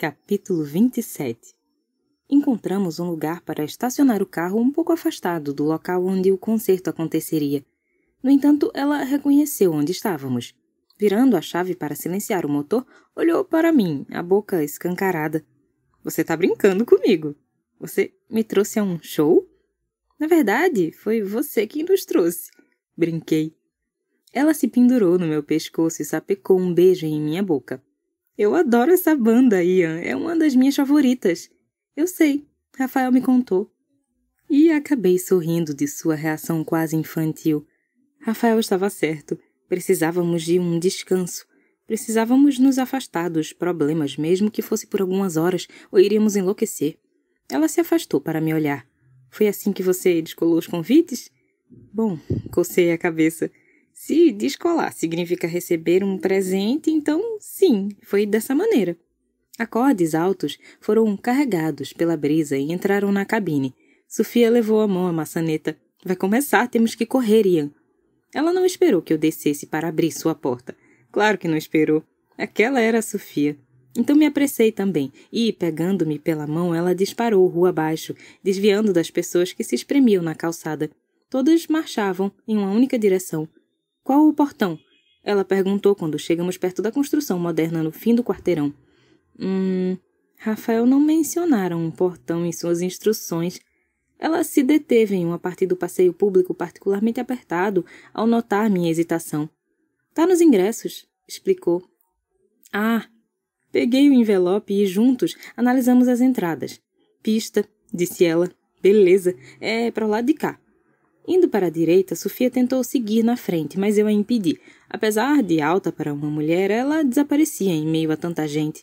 Capítulo 27 Encontramos um lugar para estacionar o carro um pouco afastado do local onde o concerto aconteceria. No entanto, ela reconheceu onde estávamos. Virando a chave para silenciar o motor, olhou para mim, a boca escancarada. Você está brincando comigo? Você me trouxe a um show? Na verdade, foi você quem nos trouxe. Brinquei. Ela se pendurou no meu pescoço e sapecou um beijo em minha boca. Eu adoro essa banda, Ian. É uma das minhas favoritas. Eu sei, Rafael me contou. E acabei sorrindo de sua reação quase infantil. Rafael estava certo. Precisávamos de um descanso. Precisávamos nos afastar dos problemas, mesmo que fosse por algumas horas, ou iríamos enlouquecer. Ela se afastou para me olhar. Foi assim que você descolou os convites? Bom, cocei a cabeça. Se descolar significa receber um presente, então sim, foi dessa maneira. Acordes altos foram carregados pela brisa e entraram na cabine. Sofia levou a mão à maçaneta. Vai começar, temos que correr, Ian. Ela não esperou que eu descesse para abrir sua porta. Claro que não esperou. Aquela era a Sofia. Então me apressei também, e, pegando-me pela mão, ela disparou rua abaixo, desviando das pessoas que se espremiam na calçada. Todas marchavam em uma única direção, qual o portão? Ela perguntou quando chegamos perto da construção moderna no fim do quarteirão. Hum. Rafael não mencionara um portão em suas instruções. Ela se deteve em uma parte do passeio público particularmente apertado ao notar minha hesitação. Tá nos ingressos, explicou. Ah! Peguei o envelope e juntos analisamos as entradas. Pista, disse ela. Beleza, é para o lado de cá. Indo para a direita, Sofia tentou seguir na frente, mas eu a impedi. Apesar de alta para uma mulher, ela desaparecia em meio a tanta gente.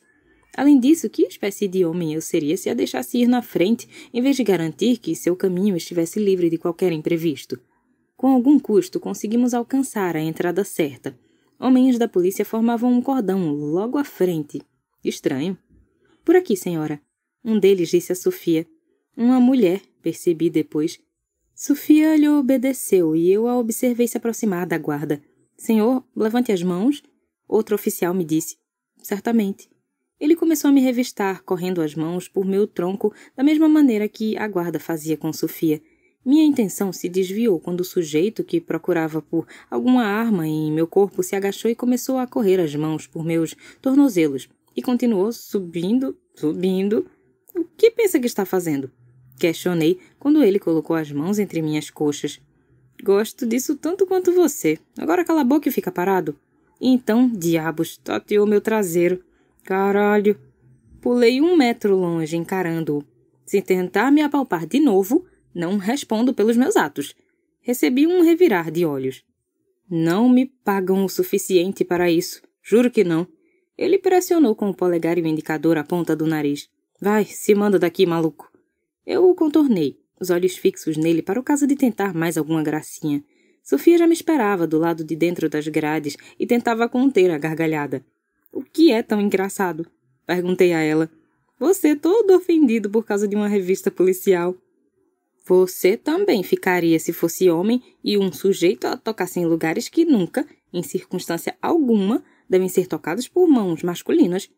Além disso, que espécie de homem eu seria se a deixasse ir na frente, em vez de garantir que seu caminho estivesse livre de qualquer imprevisto? Com algum custo, conseguimos alcançar a entrada certa. Homens da polícia formavam um cordão logo à frente. Estranho. Por aqui, senhora. Um deles disse a Sofia. Uma mulher, percebi depois, Sofia lhe obedeceu e eu a observei se aproximar da guarda. Senhor, levante as mãos. Outro oficial me disse. Certamente. Ele começou a me revistar, correndo as mãos por meu tronco, da mesma maneira que a guarda fazia com Sofia. Minha intenção se desviou quando o sujeito que procurava por alguma arma em meu corpo se agachou e começou a correr as mãos por meus tornozelos e continuou subindo, subindo. O que pensa que está fazendo? Questionei quando ele colocou as mãos entre minhas coxas. Gosto disso tanto quanto você. Agora cala a boca e fica parado. então, diabos, tateou meu traseiro. Caralho! Pulei um metro longe, encarando-o. Se tentar me apalpar de novo, não respondo pelos meus atos. Recebi um revirar de olhos. Não me pagam o suficiente para isso. Juro que não. Ele pressionou com o polegar e o indicador à ponta do nariz. Vai, se manda daqui, maluco. Eu o contornei, os olhos fixos nele para o caso de tentar mais alguma gracinha. Sofia já me esperava do lado de dentro das grades e tentava conter a gargalhada. O que é tão engraçado? Perguntei a ela. Você todo ofendido por causa de uma revista policial. Você também ficaria se fosse homem e um sujeito a tocasse em lugares que nunca, em circunstância alguma, devem ser tocados por mãos masculinas.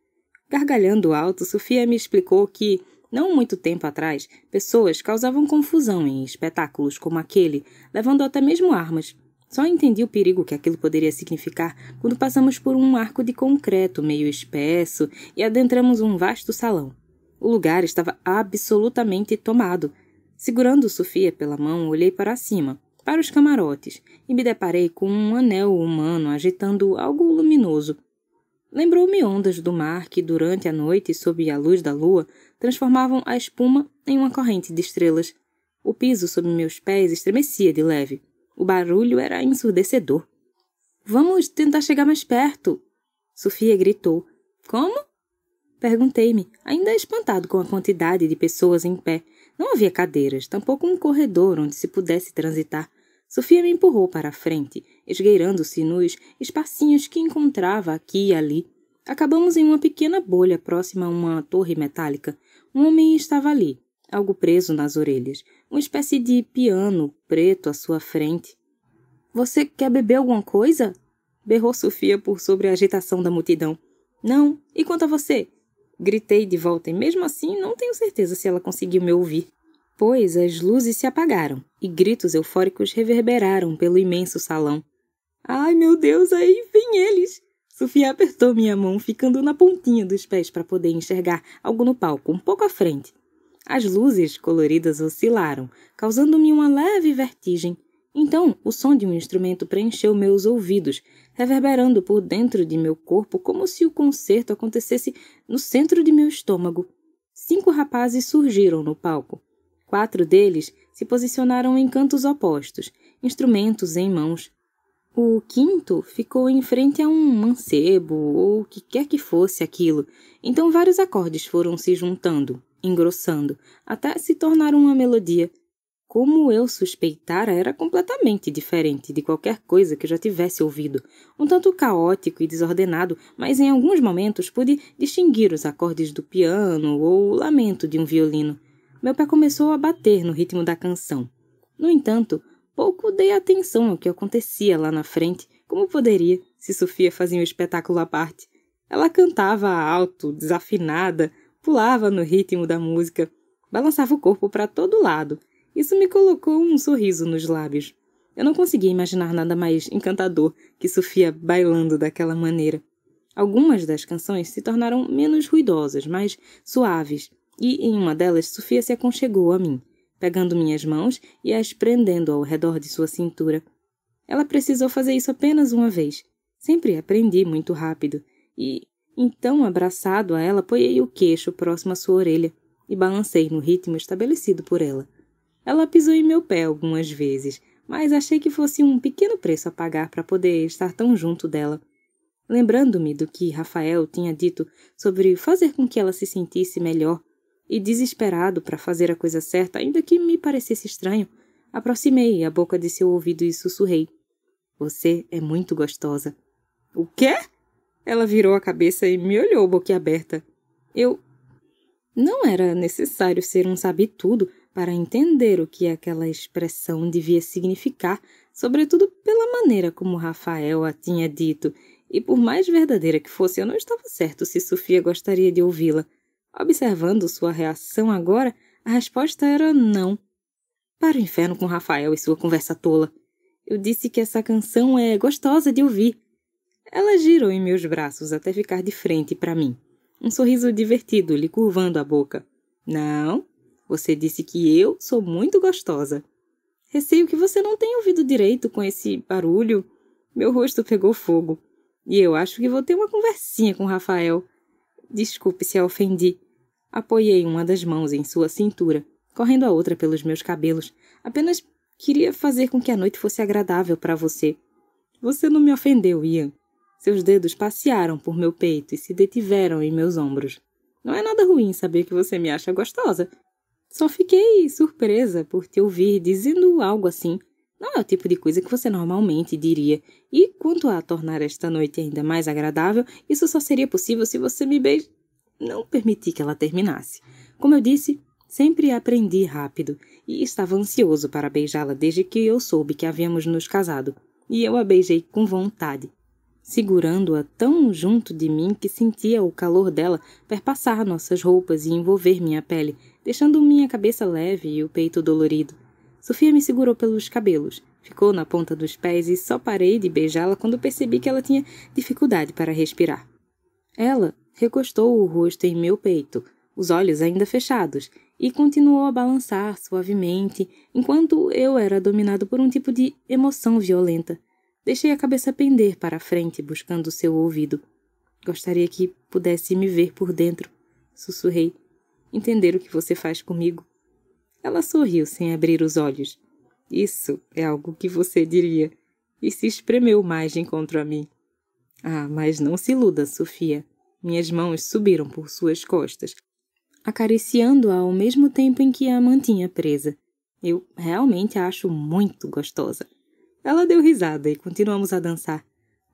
Gargalhando alto, Sofia me explicou que não muito tempo atrás, pessoas causavam confusão em espetáculos como aquele, levando até mesmo armas. Só entendi o perigo que aquilo poderia significar quando passamos por um arco de concreto meio espesso e adentramos um vasto salão. O lugar estava absolutamente tomado. Segurando Sofia pela mão, olhei para cima, para os camarotes, e me deparei com um anel humano agitando algo luminoso. Lembrou-me ondas do mar que, durante a noite, sob a luz da lua, transformavam a espuma em uma corrente de estrelas. O piso sob meus pés estremecia de leve. O barulho era ensurdecedor. Vamos tentar chegar mais perto! Sofia gritou. Como? Perguntei-me, ainda espantado com a quantidade de pessoas em pé. Não havia cadeiras, tampouco um corredor onde se pudesse transitar. Sofia me empurrou para a frente, esgueirando-se nos espacinhos que encontrava aqui e ali. Acabamos em uma pequena bolha próxima a uma torre metálica. Um homem estava ali, algo preso nas orelhas, uma espécie de piano preto à sua frente. Você quer beber alguma coisa? berrou Sofia por sobre a agitação da multidão. Não, e quanto a você? Gritei de volta e mesmo assim não tenho certeza se ela conseguiu me ouvir. Pois as luzes se apagaram e gritos eufóricos reverberaram pelo imenso salão. Ai, meu Deus, aí vem eles! Sofia apertou minha mão, ficando na pontinha dos pés para poder enxergar algo no palco, um pouco à frente. As luzes coloridas oscilaram, causando-me uma leve vertigem. Então, o som de um instrumento preencheu meus ouvidos, reverberando por dentro de meu corpo como se o concerto acontecesse no centro de meu estômago. Cinco rapazes surgiram no palco. Quatro deles se posicionaram em cantos opostos, instrumentos em mãos, o quinto ficou em frente a um mancebo ou o que quer que fosse aquilo, então vários acordes foram se juntando, engrossando, até se tornar uma melodia. Como eu suspeitara, era completamente diferente de qualquer coisa que eu já tivesse ouvido, um tanto caótico e desordenado, mas em alguns momentos pude distinguir os acordes do piano ou o lamento de um violino. Meu pé começou a bater no ritmo da canção. No entanto, Pouco dei atenção ao que acontecia lá na frente, como poderia se Sofia fazia um espetáculo à parte. Ela cantava alto, desafinada, pulava no ritmo da música, balançava o corpo para todo lado. Isso me colocou um sorriso nos lábios. Eu não conseguia imaginar nada mais encantador que Sofia bailando daquela maneira. Algumas das canções se tornaram menos ruidosas, mais suaves, e em uma delas Sofia se aconchegou a mim pegando minhas mãos e as prendendo ao redor de sua cintura. Ela precisou fazer isso apenas uma vez. Sempre aprendi muito rápido. E, então, abraçado a ela, apoiei o queixo próximo à sua orelha e balancei no ritmo estabelecido por ela. Ela pisou em meu pé algumas vezes, mas achei que fosse um pequeno preço a pagar para poder estar tão junto dela. Lembrando-me do que Rafael tinha dito sobre fazer com que ela se sentisse melhor e desesperado para fazer a coisa certa, ainda que me parecesse estranho, aproximei a boca de seu ouvido e sussurrei: Você é muito gostosa. O quê? Ela virou a cabeça e me olhou boquiaberta. Eu. Não era necessário ser um sabe-tudo para entender o que aquela expressão devia significar, sobretudo pela maneira como Rafael a tinha dito, e por mais verdadeira que fosse, eu não estava certo se Sofia gostaria de ouvi-la. Observando sua reação agora, a resposta era não. Para o inferno com Rafael e sua conversa tola. Eu disse que essa canção é gostosa de ouvir. Ela girou em meus braços até ficar de frente para mim, um sorriso divertido lhe curvando a boca. Não, você disse que eu sou muito gostosa. Receio que você não tenha ouvido direito com esse barulho. Meu rosto pegou fogo. E eu acho que vou ter uma conversinha com Rafael. Desculpe se a ofendi. Apoiei uma das mãos em sua cintura, correndo a outra pelos meus cabelos. Apenas queria fazer com que a noite fosse agradável para você. Você não me ofendeu, Ian. Seus dedos passearam por meu peito e se detiveram em meus ombros. Não é nada ruim saber que você me acha gostosa. Só fiquei surpresa por te ouvir dizendo algo assim. Não é o tipo de coisa que você normalmente diria. E quanto a tornar esta noite ainda mais agradável, isso só seria possível se você me beijasse não permiti que ela terminasse. Como eu disse, sempre aprendi rápido e estava ansioso para beijá-la desde que eu soube que havíamos nos casado, e eu a beijei com vontade, segurando-a tão junto de mim que sentia o calor dela perpassar nossas roupas e envolver minha pele, deixando minha cabeça leve e o peito dolorido. Sofia me segurou pelos cabelos, ficou na ponta dos pés e só parei de beijá-la quando percebi que ela tinha dificuldade para respirar. Ela, recostou o rosto em meu peito, os olhos ainda fechados, e continuou a balançar suavemente, enquanto eu era dominado por um tipo de emoção violenta. Deixei a cabeça pender para a frente, buscando seu ouvido. Gostaria que pudesse me ver por dentro, sussurrei. Entender o que você faz comigo. Ela sorriu sem abrir os olhos. Isso é algo que você diria. E se espremeu mais de encontro a mim. Ah, mas não se iluda, Sofia. Minhas mãos subiram por suas costas, acariciando-a ao mesmo tempo em que a mantinha presa. Eu realmente a acho muito gostosa. Ela deu risada e continuamos a dançar.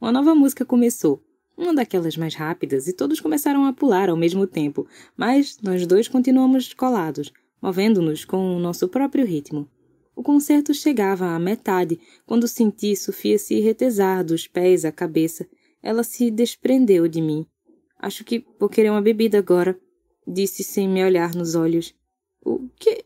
Uma nova música começou, uma daquelas mais rápidas, e todos começaram a pular ao mesmo tempo, mas nós dois continuamos colados, movendo-nos com o nosso próprio ritmo. O concerto chegava à metade quando senti Sofia se retesar dos pés à cabeça. Ela se desprendeu de mim Acho que vou querer uma bebida agora, disse sem me olhar nos olhos. O que?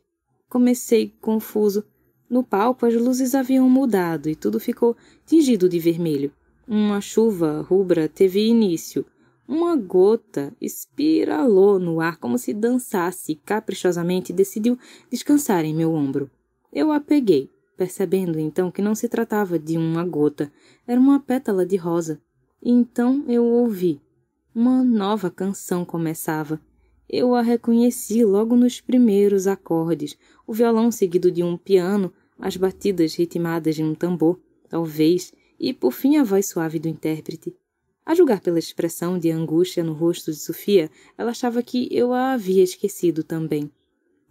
Comecei confuso. No palco, as luzes haviam mudado e tudo ficou tingido de vermelho. Uma chuva rubra teve início. Uma gota espiralou no ar como se dançasse caprichosamente e decidiu descansar em meu ombro. Eu a peguei, percebendo então que não se tratava de uma gota, era uma pétala de rosa. E então eu ouvi uma nova canção começava. Eu a reconheci logo nos primeiros acordes, o violão seguido de um piano, as batidas ritmadas de um tambor, talvez, e por fim a voz suave do intérprete. A julgar pela expressão de angústia no rosto de Sofia, ela achava que eu a havia esquecido também.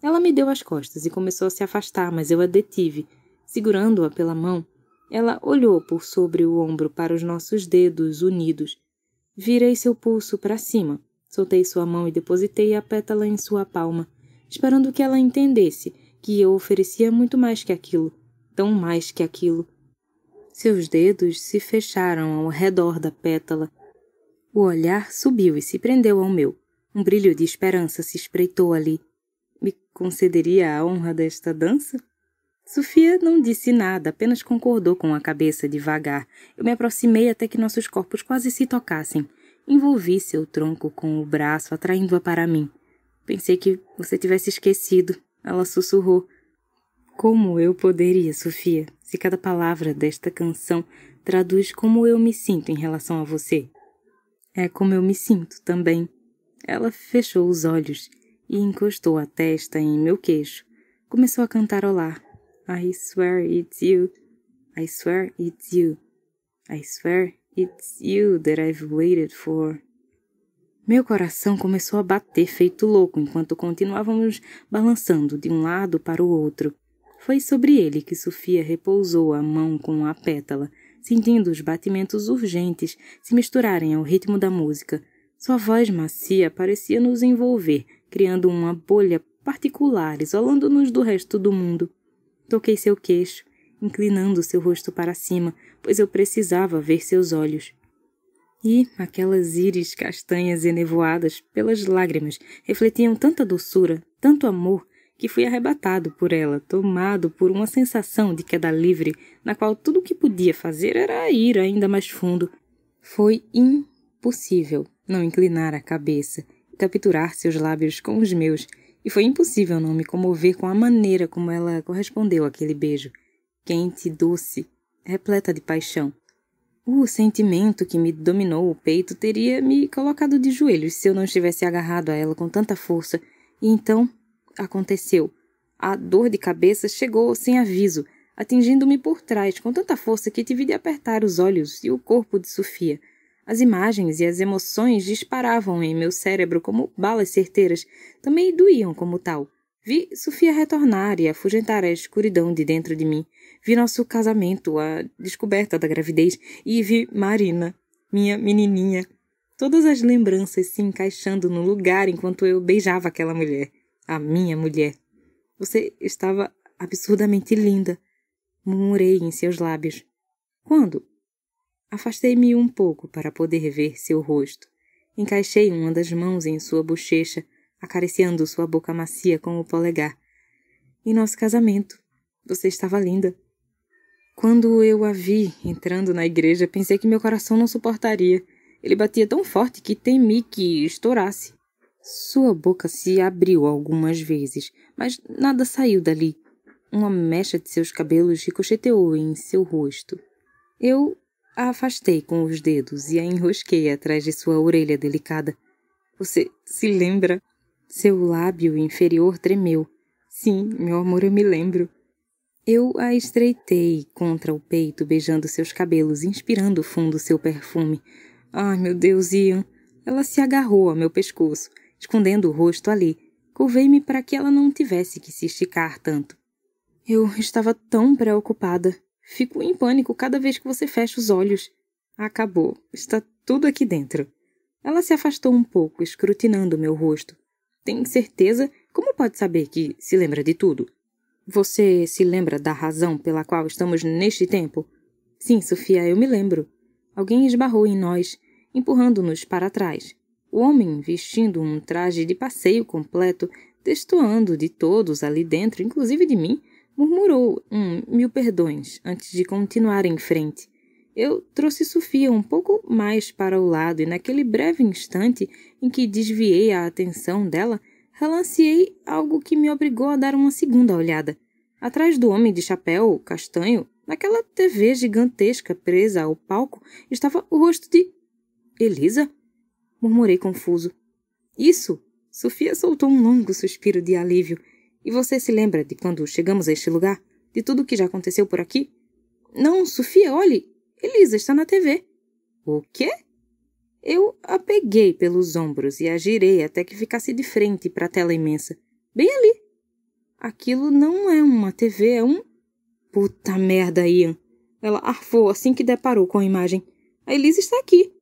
Ela me deu as costas e começou a se afastar, mas eu a detive, segurando-a pela mão. Ela olhou por sobre o ombro para os nossos dedos unidos. Virei seu pulso para cima, soltei sua mão e depositei a pétala em sua palma, esperando que ela entendesse que eu oferecia muito mais que aquilo, tão mais que aquilo. Seus dedos se fecharam ao redor da pétala. O olhar subiu e se prendeu ao meu. Um brilho de esperança se espreitou ali. Me concederia a honra desta dança? Sofia não disse nada, apenas concordou com a cabeça devagar. Eu me aproximei até que nossos corpos quase se tocassem. Envolvi seu tronco com o braço, atraindo-a para mim. Pensei que você tivesse esquecido. Ela sussurrou. Como eu poderia, Sofia, se cada palavra desta canção traduz como eu me sinto em relação a você? É como eu me sinto também. Ela fechou os olhos e encostou a testa em meu queixo. Começou a cantarolar I swear it's you. I swear it's you. I swear it's you that I've waited for. Meu coração começou a bater feito louco enquanto continuávamos balançando de um lado para o outro. Foi sobre ele que Sofia repousou a mão com a pétala, sentindo os batimentos urgentes se misturarem ao ritmo da música. Sua voz macia parecia nos envolver, criando uma bolha particular, isolando-nos do resto do mundo. Toquei seu queixo, inclinando seu rosto para cima, pois eu precisava ver seus olhos. E aquelas íris castanhas enevoadas pelas lágrimas refletiam tanta doçura, tanto amor, que fui arrebatado por ela, tomado por uma sensação de queda livre, na qual tudo o que podia fazer era ir ainda mais fundo. Foi impossível não inclinar a cabeça, e capturar seus lábios com os meus e foi impossível não me comover com a maneira como ela correspondeu àquele beijo, quente doce, repleta de paixão. O sentimento que me dominou o peito teria me colocado de joelhos se eu não estivesse agarrado a ela com tanta força. E então aconteceu. A dor de cabeça chegou sem aviso, atingindo-me por trás com tanta força que tive de apertar os olhos e o corpo de Sofia. As imagens e as emoções disparavam em meu cérebro como balas certeiras, também doíam como tal. Vi Sofia retornar e afugentar a escuridão de dentro de mim. Vi nosso casamento, a descoberta da gravidez, e vi Marina, minha menininha. Todas as lembranças se encaixando no lugar enquanto eu beijava aquela mulher, a minha mulher. Você estava absurdamente linda, murmurei em seus lábios. Quando? Afastei-me um pouco para poder ver seu rosto. Encaixei uma das mãos em sua bochecha, acariciando sua boca macia com o polegar. Em nosso casamento, você estava linda. Quando eu a vi entrando na igreja, pensei que meu coração não suportaria. Ele batia tão forte que temi que estourasse. Sua boca se abriu algumas vezes, mas nada saiu dali. Uma mecha de seus cabelos ricocheteou em seu rosto. Eu a afastei com os dedos e a enrosquei atrás de sua orelha delicada. Você se lembra? Seu lábio inferior tremeu. Sim, meu amor, eu me lembro. Eu a estreitei contra o peito, beijando seus cabelos, inspirando fundo seu perfume. Ai, meu Deus, Ian! Ela se agarrou ao meu pescoço, escondendo o rosto ali. Curvei-me para que ela não tivesse que se esticar tanto. Eu estava tão preocupada. Fico em pânico cada vez que você fecha os olhos. Acabou. Está tudo aqui dentro. Ela se afastou um pouco, escrutinando meu rosto. Tem certeza? Como pode saber que se lembra de tudo? Você se lembra da razão pela qual estamos neste tempo? Sim, Sofia, eu me lembro. Alguém esbarrou em nós, empurrando-nos para trás. O homem, vestindo um traje de passeio completo, destoando de todos ali dentro, inclusive de mim, Murmurou um mil perdões antes de continuar em frente. Eu trouxe Sofia um pouco mais para o lado e, naquele breve instante em que desviei a atenção dela, relanceei algo que me obrigou a dar uma segunda olhada. Atrás do homem de chapéu castanho, naquela TV gigantesca presa ao palco, estava o rosto de. Elisa? Murmurei confuso. Isso! Sofia soltou um longo suspiro de alívio. E você se lembra de quando chegamos a este lugar? De tudo o que já aconteceu por aqui? Não, Sofia, olhe! Elisa está na TV. O quê? Eu a peguei pelos ombros e a girei até que ficasse de frente para a tela imensa. Bem ali. Aquilo não é uma TV, é um. Puta merda, Ian! Ela arfou assim que deparou com a imagem. A Elisa está aqui.